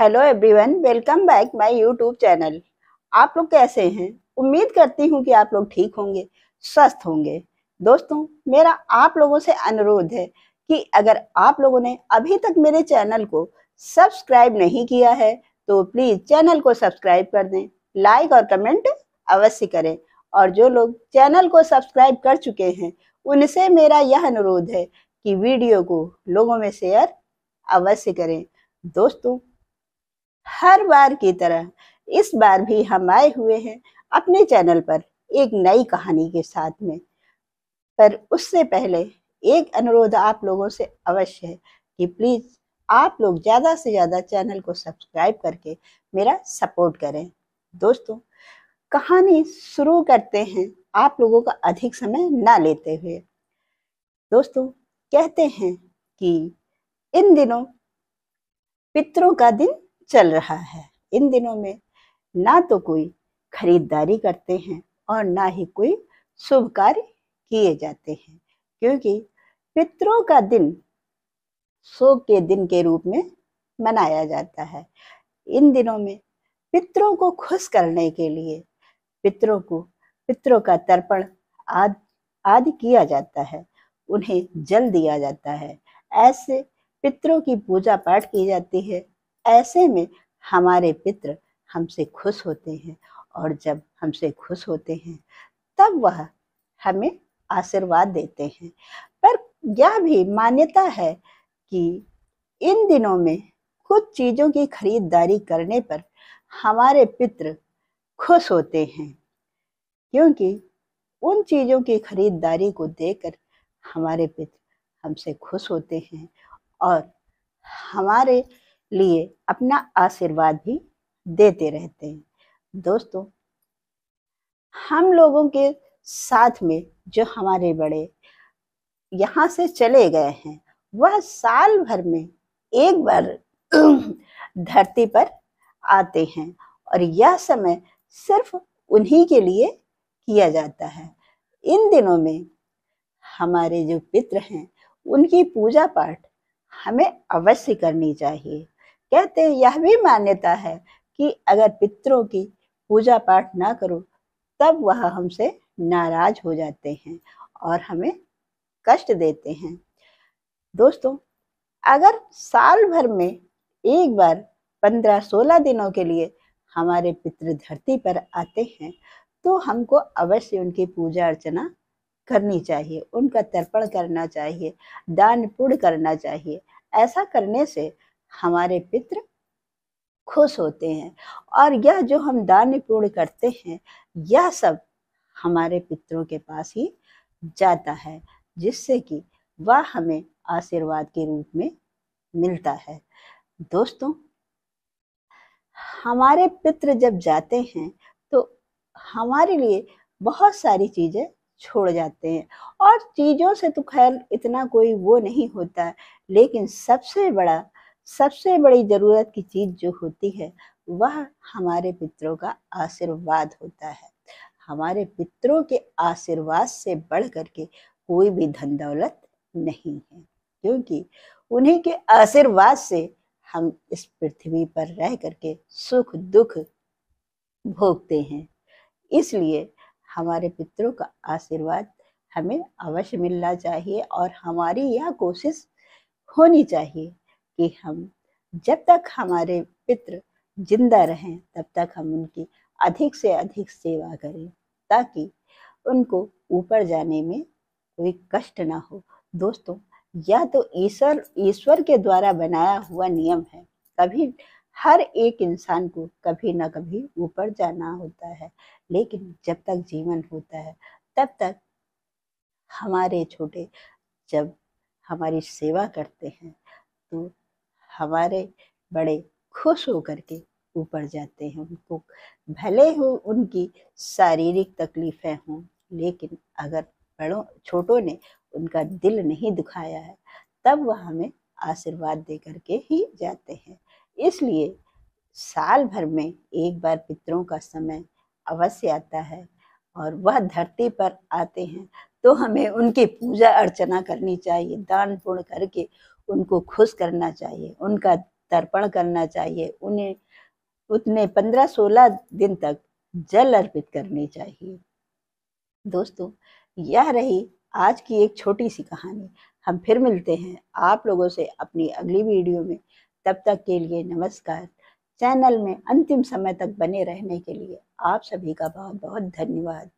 hello everyone welcome back my YouTube channel आप लोग कैसे हैं उम्मीद करती हूँ कि आप लोग ठीक होंगे स्वस्थ होंगे दोस्तों मेरा आप लोगों से अनुरोध है कि अगर आप लोगों ने अभी तक मेरे चैनल को सब्सक्राइब नहीं किया है तो प्लीज़ चैनल को सब्सक्राइब कर दें लाइक और कमेंट अवश्य करें और जो लोग चैनल को सब्सक्राइब कर चुके हैं उनसे मेरा यह अनुरोध है कि वीडियो को लोगों में शेयर अवश्य करें दोस्तों हर बार की तरह इस बार भी हम आए हुए हैं अपने चैनल पर एक नई कहानी के साथ में पर उससे पहले एक अनुरोध आप लोगों से अवश्य है कि प्लीज़ आप लोग ज़्यादा से ज़्यादा चैनल को सब्सक्राइब करके मेरा सपोर्ट करें दोस्तों कहानी शुरू करते हैं आप लोगों का अधिक समय ना लेते हुए दोस्तों कहते हैं कि इन दिनों पितरों का दिन चल रहा है इन दिनों में ना तो कोई खरीदारी करते हैं और ना ही कोई शुभ कार्य किए जाते हैं क्योंकि पितरों का दिन शोक के दिन के रूप में मनाया जाता है इन दिनों में पितरों को खुश करने के लिए पितरों को पितरों का तर्पण आदि आदि किया जाता है उन्हें जल दिया जाता है ऐसे पितरों की पूजा पाठ की जाती है ऐसे में हमारे पितृ हमसे खुश होते हैं और जब हमसे खुश होते हैं तब वह हमें आशीर्वाद देते हैं पर यह भी मान्यता है कि इन दिनों में कुछ चीज़ों की खरीदारी करने पर हमारे पितृ खुश होते हैं क्योंकि उन चीज़ों की खरीदारी को देकर हमारे पितृ हमसे खुश होते हैं और हमारे लिए अपना आशीर्वाद भी देते रहते हैं दोस्तों हम लोगों के साथ में जो हमारे बड़े यहाँ से चले गए हैं वह साल भर में एक बार धरती पर आते हैं और यह समय सिर्फ उन्हीं के लिए किया जाता है इन दिनों में हमारे जो पित्र हैं उनकी पूजा पाठ हमें अवश्य करनी चाहिए कहते हैं यह भी मान्यता है कि अगर पितरों की पूजा पाठ ना करो तब वह हमसे नाराज हो जाते हैं और हमें कष्ट देते हैं दोस्तों अगर साल भर में एक बार पंद्रह सोलह दिनों के लिए हमारे पितृ धरती पर आते हैं तो हमको अवश्य उनकी पूजा अर्चना करनी चाहिए उनका तर्पण करना चाहिए दान पूर्ण करना चाहिए ऐसा करने से हमारे पितृ खुश होते हैं और यह जो हम दान पूर्ण करते हैं यह सब हमारे पितरों के पास ही जाता है जिससे कि वह हमें आशीर्वाद के रूप में मिलता है दोस्तों हमारे पितृ जब जाते हैं तो हमारे लिए बहुत सारी चीज़ें छोड़ जाते हैं और चीज़ों से तो खैर इतना कोई वो नहीं होता लेकिन सबसे बड़ा सबसे बड़ी ज़रूरत की चीज़ जो होती है वह हमारे पितरों का आशीर्वाद होता है हमारे पितरों के आशीर्वाद से बढ़ करके कोई भी धन दौलत नहीं है क्योंकि उन्हीं के आशीर्वाद से हम इस पृथ्वी पर रह करके सुख दुख भोगते हैं इसलिए हमारे पितरों का आशीर्वाद हमें अवश्य मिलना चाहिए और हमारी यह कोशिश होनी चाहिए कि हम जब तक हमारे पित्र जिंदा रहें तब तक हम उनकी अधिक से अधिक सेवा करें ताकि उनको ऊपर जाने में कोई कष्ट ना हो दोस्तों यह तो ईश्वर ईश्वर के द्वारा बनाया हुआ नियम है कभी हर एक इंसान को कभी ना कभी ऊपर जाना होता है लेकिन जब तक जीवन होता है तब तक हमारे छोटे जब हमारी सेवा करते हैं तो हमारे बड़े खुश होकर के ऊपर जाते हैं उनको भले हो उनकी शारीरिक तकलीफें हों लेकिन अगर बड़ों छोटों ने उनका दिल नहीं दुखाया है तब वह हमें आशीर्वाद दे करके ही जाते हैं इसलिए साल भर में एक बार पितरों का समय अवश्य आता है और वह धरती पर आते हैं तो हमें उनकी पूजा अर्चना करनी चाहिए दान पुण्य करके उनको खुश करना चाहिए उनका तर्पण करना चाहिए उन्हें उतने पंद्रह सोलह दिन तक जल अर्पित करनी चाहिए दोस्तों यह रही आज की एक छोटी सी कहानी हम फिर मिलते हैं आप लोगों से अपनी अगली वीडियो में तब तक के लिए नमस्कार चैनल में अंतिम समय तक बने रहने के लिए आप सभी का बहुत बहुत धन्यवाद